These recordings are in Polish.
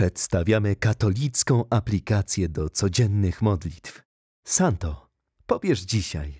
Przedstawiamy katolicką aplikację do codziennych modlitw. Santo, pobierz dzisiaj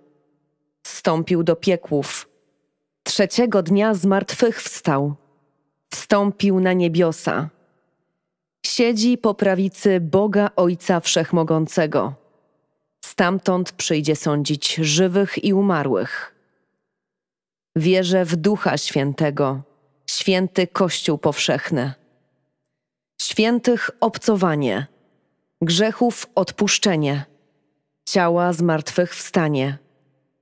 wstąpił do piekłów. Trzeciego dnia zmartwychwstał, wstąpił na niebiosa. Siedzi po prawicy Boga Ojca Wszechmogącego. Stamtąd przyjdzie sądzić żywych i umarłych. Wierzę w Ducha Świętego, święty Kościół powszechny. Świętych obcowanie, grzechów odpuszczenie, ciała zmartwychwstanie. wstanie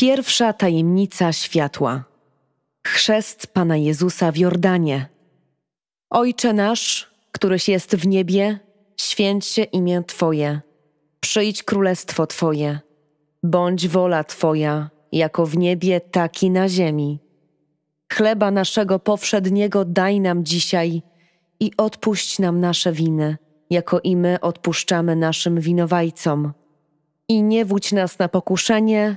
Pierwsza tajemnica światła. Chrzest Pana Jezusa w Jordanie. Ojcze nasz, któryś jest w niebie, święć się imię Twoje. Przyjdź królestwo Twoje. Bądź wola Twoja, jako w niebie, tak i na ziemi. Chleba naszego powszedniego daj nam dzisiaj i odpuść nam nasze winy, jako i my odpuszczamy naszym winowajcom. I nie wódź nas na pokuszenie,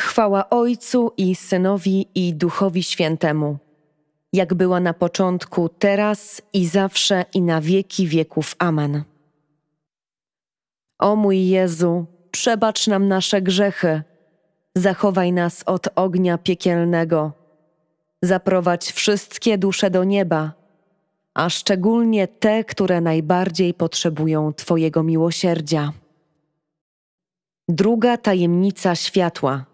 Chwała Ojcu i Synowi i Duchowi Świętemu, jak była na początku, teraz i zawsze i na wieki wieków. Amen. O mój Jezu, przebacz nam nasze grzechy, zachowaj nas od ognia piekielnego, zaprowadź wszystkie dusze do nieba, a szczególnie te, które najbardziej potrzebują Twojego miłosierdzia. Druga tajemnica światła.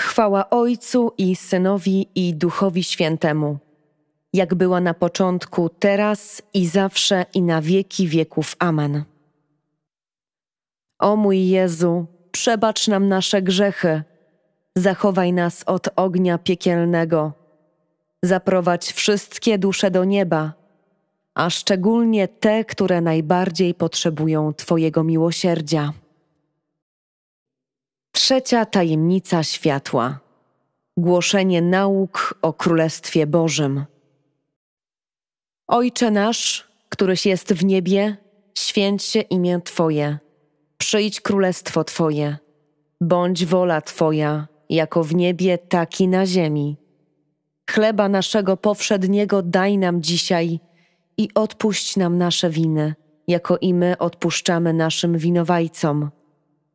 Chwała Ojcu i Synowi i Duchowi Świętemu, jak była na początku, teraz i zawsze i na wieki wieków. Amen. O mój Jezu, przebacz nam nasze grzechy, zachowaj nas od ognia piekielnego, zaprowadź wszystkie dusze do nieba, a szczególnie te, które najbardziej potrzebują Twojego miłosierdzia. Trzecia tajemnica światła. Głoszenie nauk o Królestwie Bożym. Ojcze nasz, któryś jest w niebie, święć się imię Twoje. Przyjdź królestwo Twoje. Bądź wola Twoja, jako w niebie, tak i na ziemi. Chleba naszego powszedniego daj nam dzisiaj i odpuść nam nasze winy, jako i my odpuszczamy naszym winowajcom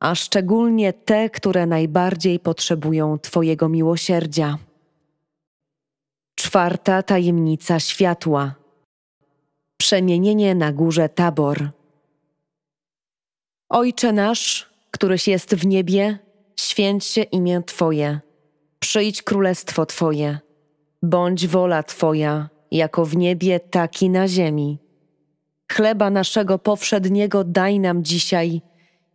a szczególnie te, które najbardziej potrzebują Twojego miłosierdzia. Czwarta tajemnica światła. Przemienienie na górze Tabor. Ojcze nasz, któryś jest w niebie, święć się imię Twoje. Przyjdź królestwo Twoje. Bądź wola Twoja, jako w niebie, tak i na ziemi. Chleba naszego powszedniego daj nam dzisiaj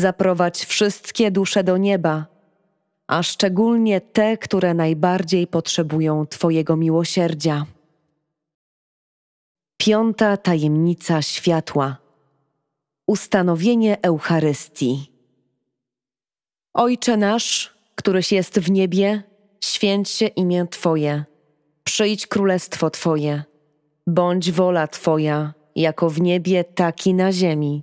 zaprowadź wszystkie dusze do nieba, a szczególnie te, które najbardziej potrzebują Twojego miłosierdzia. Piąta tajemnica światła ustanowienie Eucharystii. Ojcze nasz, któryś jest w niebie, święć się imię Twoje, przyjdź królestwo Twoje, bądź wola Twoja, jako w niebie, tak i na ziemi.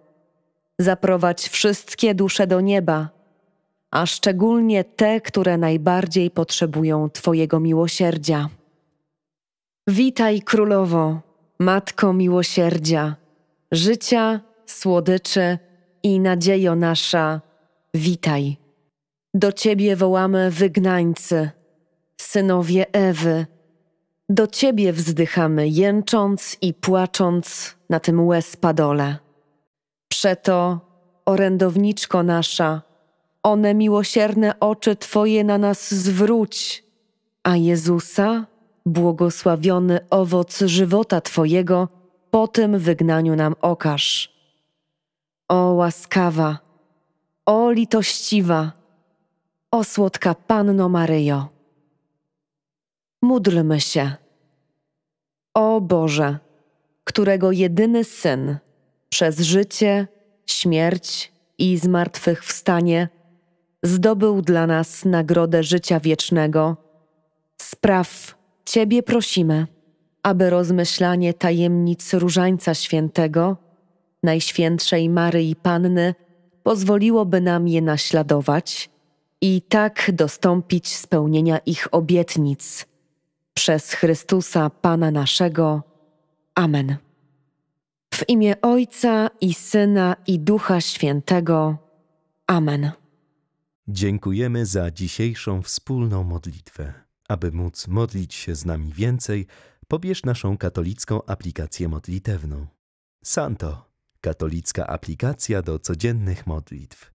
zaprowadź wszystkie dusze do nieba, a szczególnie te, które najbardziej potrzebują Twojego miłosierdzia. Witaj, królowo, matko miłosierdzia, życia, słodyczy i nadziejo nasza, witaj. Do Ciebie wołamy wygnańcy, synowie Ewy. Do Ciebie wzdychamy, jęcząc i płacząc na tym łez padole. Przeto, orędowniczko nasza, one miłosierne oczy Twoje na nas zwróć, a Jezusa, błogosławiony owoc żywota Twojego, po tym wygnaniu nam okaż. O łaskawa, o litościwa, o słodka Panno Maryjo. Módlmy się. O Boże, którego jedyny Syn, przez życie, śmierć i zmartwychwstanie zdobył dla nas nagrodę życia wiecznego. Spraw Ciebie prosimy, aby rozmyślanie tajemnic Różańca Świętego, Najświętszej Maryi Panny, pozwoliłoby nam je naśladować i tak dostąpić spełnienia ich obietnic. Przez Chrystusa Pana naszego. Amen. W imię Ojca i Syna i Ducha Świętego. Amen. Dziękujemy za dzisiejszą wspólną modlitwę. Aby móc modlić się z nami więcej, pobierz naszą katolicką aplikację modlitewną. Santo, katolicka aplikacja do codziennych modlitw.